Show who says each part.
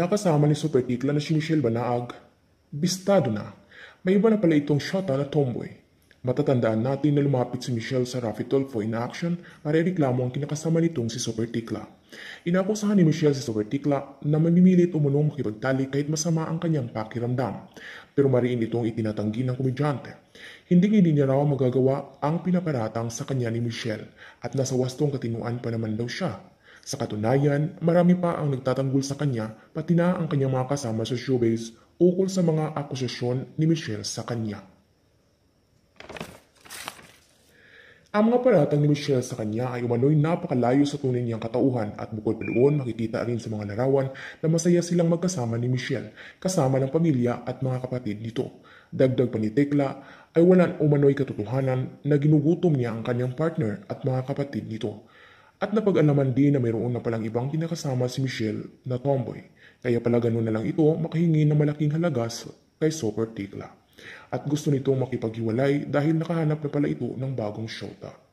Speaker 1: Nakasama ni Super Titla na si Michelle Banaag. Bistado na. May iba na pala itong shota ah, na tomboy. Matatandaan natin na lumapit si Michelle sa Rafi Tolfo in action para reklamo ang kinakasama nitong si Super Tikla. Inakusahan ni Michelle si Super Tikla na manimilit umunong makipagtali kahit masama ang kanyang pakiramdam. Pero mariin itong itinatanggi ng komedyante. Hindi hindi niya raw magagawa ang pinaparatang sa kanya ni Michelle at nasa wastong katinuan pa naman daw siya sa katunayan, marami pa ang nagtatanggol sa kanya pati na ang kanyang mga kasama sa showbiz ukol sa mga akusasyon ni Michelle sa kanya. Ang mga paratang ni Michelle sa kanya ay umano'y napakalayo sa tunay niyang katauhan at bukod pa doon makikita rin sa mga larawan na masaya silang magkasama ni Michelle, kasama ng pamilya at mga kapatid nito. Dagdag pa ni Tekla ay walang umano'y katotohanan na ginugutom niya ang kanyang partner at mga kapatid nito. At napag-alaman din na mayroon na palang ibang kinakasama si Michelle na tomboy. Kaya pala ganun na lang ito makahingi ng malaking halagas kay Soccer Tikla. At gusto nitong makipaghiwalay dahil nakahanap na pala ito ng bagong shota.